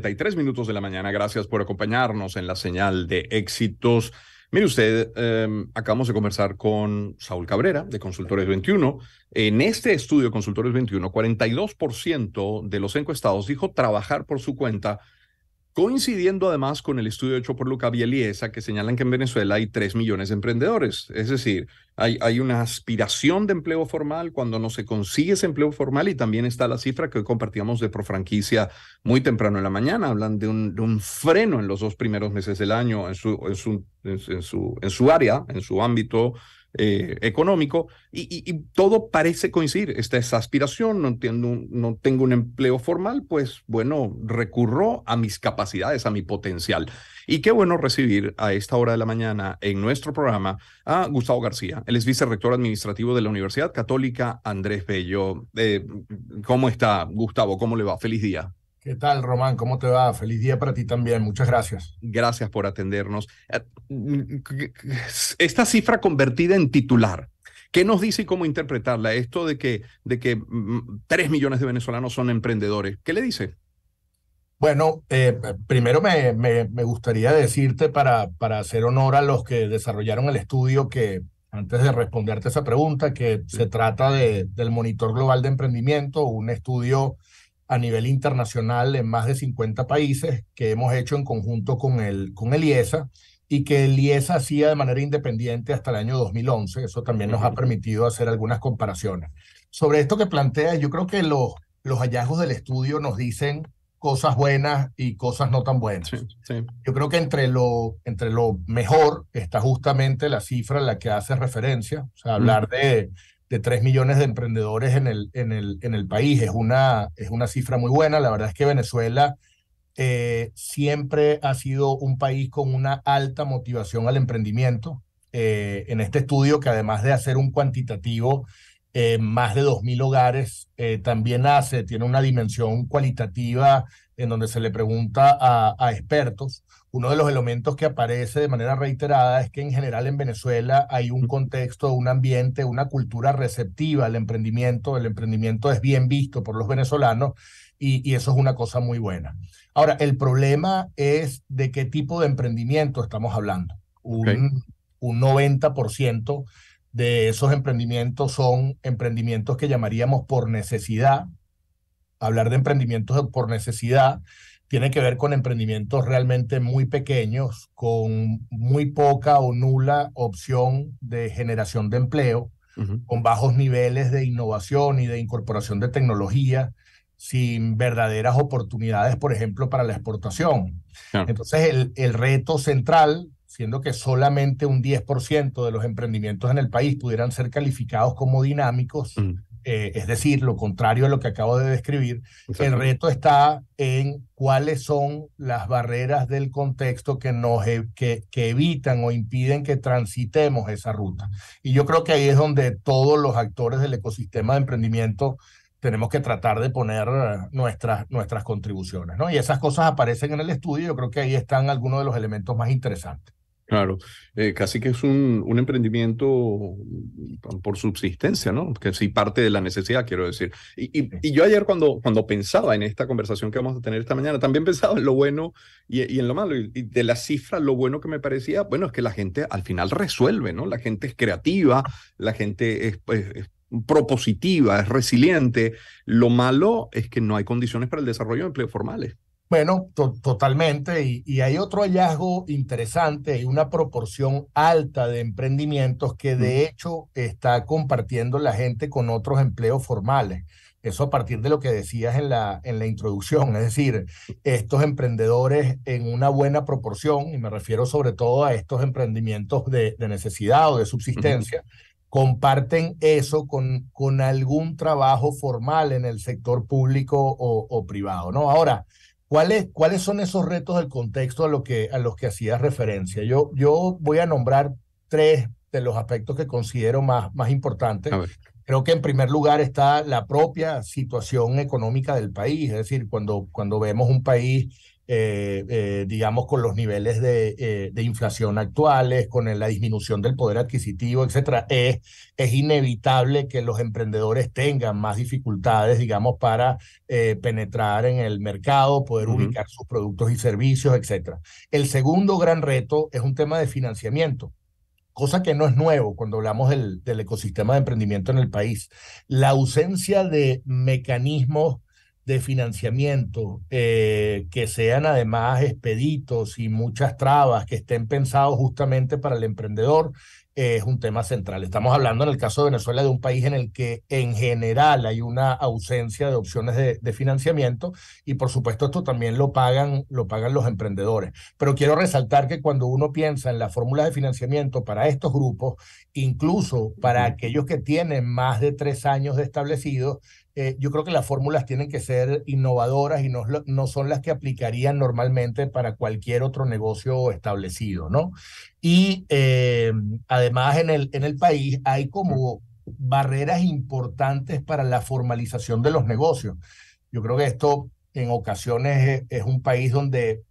33 minutos de la mañana. Gracias por acompañarnos en la señal de éxitos. Mire usted, em, acabamos de conversar con Saúl Cabrera de Consultores 21. En este estudio de Consultores 21, 42% de los encuestados dijo trabajar por su cuenta coincidiendo además con el estudio hecho por Luca Bieliesa, que señalan que en Venezuela hay 3 millones de emprendedores. Es decir, hay, una aspiración de empleo formal cuando no se consigue ese empleo formal y también está la cifra que hoy compartíamos de Profranquicia muy temprano en la mañana. Hablan de un, freno en los dos primeros meses del año en su área, en su ámbito eh, económico y, todo parece coincidir. Esta es aspiración, no, tengo un empleo formal, pues bueno, recurro a mis capacidades, a mi potencial. Y qué bueno recibir a esta hora de la mañana en nuestro programa a Gustavo García. Él es vicerrector administrativo de la Universidad Católica Andrés Bello. Eh, ¿Cómo está, Gustavo? ¿Cómo le va? Feliz día. ¿Qué tal, Román? ¿Cómo te va? Feliz día para ti también. Muchas gracias. Gracias por atendernos. Eh, esta cifra convertida en titular, ¿Qué nos dice y cómo interpretarla? Esto de que, de que 3 mm, millones de venezolanos son emprendedores, ¿qué le dice? Bueno, eh, primero me, gustaría decirte para, para hacer honor a los que desarrollaron el estudio que, antes de responderte esa pregunta, que se trata del Monitor Global de Emprendimiento, un estudio a nivel internacional en más de 50 países que hemos hecho en conjunto con el, con el IESA y que el IESA hacía de manera independiente hasta el año 2011. Eso también nos ha permitido hacer algunas comparaciones. Sobre esto que plantea, yo creo que los, los hallazgos del estudio nos dicen cosas buenas y cosas no tan buenas. Yo creo que entre lo, entre lo mejor está justamente la cifra a la que hace referencia, o sea, hablar de de 3 millones de emprendedores en el, en el, en el país. Es una, es una cifra muy buena. La verdad es que Venezuela eh, siempre ha sido un país con una alta motivación al emprendimiento. Eh, en este estudio, que además de hacer un cuantitativo, en eh, más de 2.000 hogares, también hace, tiene una dimensión cualitativa en donde se le pregunta a, expertos, uno de los elementos que aparece de manera reiterada es que en general en Venezuela hay un contexto, un ambiente, una cultura receptiva al emprendimiento. El emprendimiento es bien visto por los venezolanos y, eso es una cosa muy buena. Ahora, el problema es de qué tipo de emprendimiento estamos hablando. Un, un 90% de esos emprendimientos son emprendimientos que llamaríamos por necesidad, hablar de emprendimientos por necesidad tiene que ver con emprendimientos realmente muy pequeños, con muy poca o nula opción de generación de empleo, con bajos niveles de innovación y de incorporación de tecnología, sin verdaderas oportunidades, por ejemplo, para la exportación. Entonces, el, el reto central siendo que solamente un 10% de los emprendimientos en el país pudieran ser calificados como dinámicos, eh, es decir, lo contrario a lo que acabo de describir, el reto está en cuáles son las barreras del contexto que, nos, e, que evitan o impiden que transitemos esa ruta. Y yo creo que ahí es donde todos los actores del ecosistema de emprendimiento tenemos que tratar de poner eh, nuestras, nuestras contribuciones, ¿no? Y esas cosas aparecen en el estudio, yo creo que ahí están algunos de los elementos más interesantes. Claro, eh, casi que es un, un, emprendimiento mm, por subsistencia, ¿no? Que sí parte de la necesidad, quiero decir. Y, y, yo ayer cuando, cuando pensaba en esta conversación que vamos a tener esta mañana, también pensaba en lo bueno y, en lo malo. Y, de la cifra, lo bueno que me parecía, bueno, es que la gente al final resuelve, ¿no? La gente es creativa, la gente es, propositiva, es resiliente. Lo malo es que no hay condiciones para el desarrollo de empleos formales. Bueno, totalmente. Y, hay otro hallazgo interesante, hay una proporción alta de emprendimientos que de mm. hecho está compartiendo la gente con otros empleos formales. Eso a partir de lo que decías en la, en la introducción, es decir, estos emprendedores en una buena proporción, y me refiero sobre todo a estos emprendimientos de, necesidad o de subsistencia, comparten eso con, con algún trabajo formal en el sector público o, o privado, ¿no? Ahora, ¿Cuáles, son esos retos del contexto a, lo que, a los que hacías referencia? Yo, yo voy a nombrar tres de los aspectos que considero más, más importantes. Creo que en primer lugar está la propia situación económica del país, es decir, cuando, cuando vemos un país eh, eh, digamos, con los niveles de, eh, inflación actuales, con la disminución del poder adquisitivo, etcétera, es, inevitable que los emprendedores tengan más dificultades, digamos, para penetrar en el mercado, poder ubicar sus productos y servicios, etcétera. El segundo gran reto es un tema de financiamiento cosa que no es nuevo cuando hablamos del, del ecosistema de emprendimiento en el país, la ausencia de mecanismos de financiamiento eh, que sean además expeditos y muchas trabas que estén pensados justamente para el emprendedor eh, es un tema central. Estamos hablando en el caso de Venezuela de un país en el que en general hay una ausencia de opciones de, financiamiento y por supuesto esto también lo pagan, lo pagan los emprendedores. Pero quiero resaltar que cuando uno piensa en las fórmulas de financiamiento para estos grupos, incluso para aquellos que tienen más de tres años de establecidos, eh, yo creo que las fórmulas tienen que ser innovadoras y no, no, son las que aplicarían normalmente para cualquier otro negocio establecido, ¿no? Y eh, además en el, en el país hay como barreras importantes para la formalización de los negocios. Yo creo que esto en ocasiones e, es, un país donde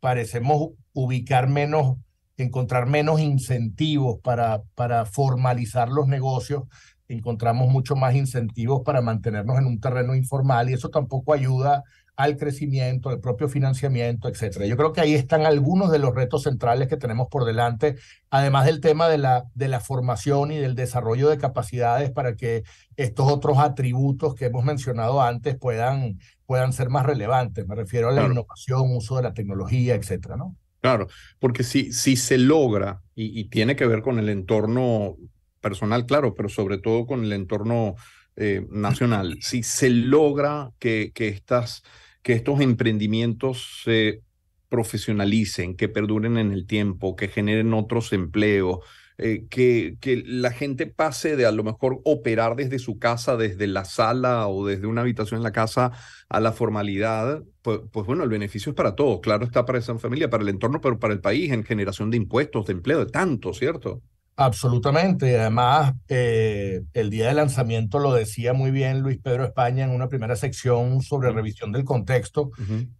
parecemos ubicar menos, encontrar menos incentivos para, para formalizar los negocios encontramos mucho más incentivos para mantenernos en un terreno informal y eso tampoco ayuda al crecimiento, al propio financiamiento, etcétera. Yo creo que ahí están algunos de los retos centrales que tenemos por delante, además del tema de la, de la formación y del desarrollo de capacidades para que estos otros atributos que hemos mencionado antes puedan, puedan ser más relevantes. Me refiero a la innovación, uso de la tecnología, etcétera, ¿no? Claro, porque si, si se logra, y, y tiene que ver con el entorno personal, claro, pero sobre todo con el entorno eh, nacional. Si se logra que, que, estas, que estos emprendimientos se profesionalicen, que perduren en el tiempo, que generen otros empleos, eh, que, que, la gente pase de a lo mejor operar desde su casa, desde la sala o desde una habitación en la casa a la formalidad, pues, pues bueno, el beneficio es para todos. Claro, está para esa familia, para el entorno, pero para el país, en generación de impuestos, de empleo, de tanto, ¿cierto? Absolutamente. Además, eh, el día de lanzamiento lo decía muy bien Luis Pedro España en una primera sección sobre revisión del contexto.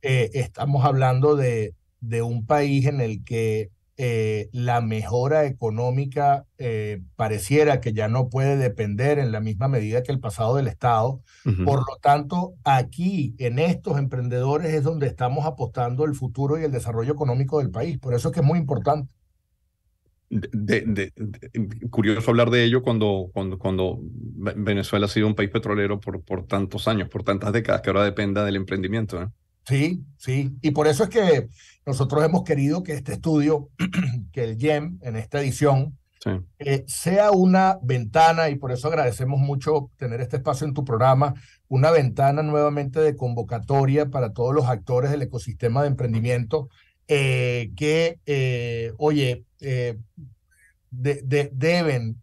Eh, estamos hablando de, de, un país en el que eh, la mejora económica pareciera que ya no puede depender en la misma medida que el pasado del Estado. Por lo tanto, aquí, en estos emprendedores, es donde estamos apostando el futuro y el desarrollo económico del país. Por eso es que es muy importante curioso hablar de ello cuando, Venezuela ha sido un país petrolero por, tantos años, por tantas décadas, que ahora dependa del emprendimiento. ¿eh? Sí, sí. Y por eso es que nosotros hemos querido que este estudio, que el GEM en esta edición, eh, sea una ventana, y por eso agradecemos mucho tener este espacio en tu programa, una ventana nuevamente de convocatoria para todos los actores del ecosistema de emprendimiento eh, que, eh, oye, eh, deben,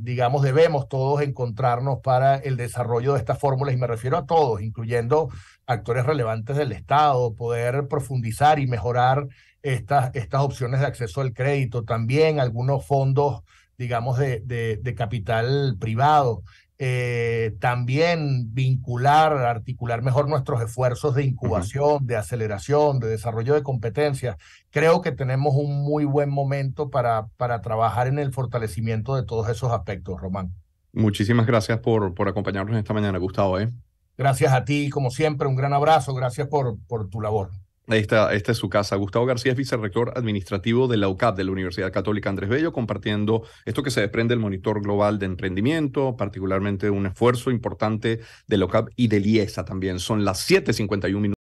digamos, debemos todos encontrarnos para el desarrollo de estas fórmulas, y me refiero a todos, incluyendo actores relevantes del Estado, poder profundizar y mejorar estas, estas opciones de acceso al crédito, también algunos fondos digamos, de, de capital privado, eh, también vincular, articular mejor nuestros esfuerzos de incubación, de aceleración, de desarrollo de competencias. Creo que tenemos un muy buen momento para, para trabajar en el fortalecimiento de todos esos aspectos, Román. Muchísimas gracias por, por acompañarnos esta mañana, Gustavo. ¿eh? Gracias a ti, como siempre, un gran abrazo, gracias por, por tu labor esta es su casa. Gustavo García es vicerrector administrativo de la UCAP de la Universidad Católica Andrés Bello, compartiendo esto que se desprende del monitor global de emprendimiento, particularmente un esfuerzo importante de la UCAP y de IESA también. Son las 7:51 minutos.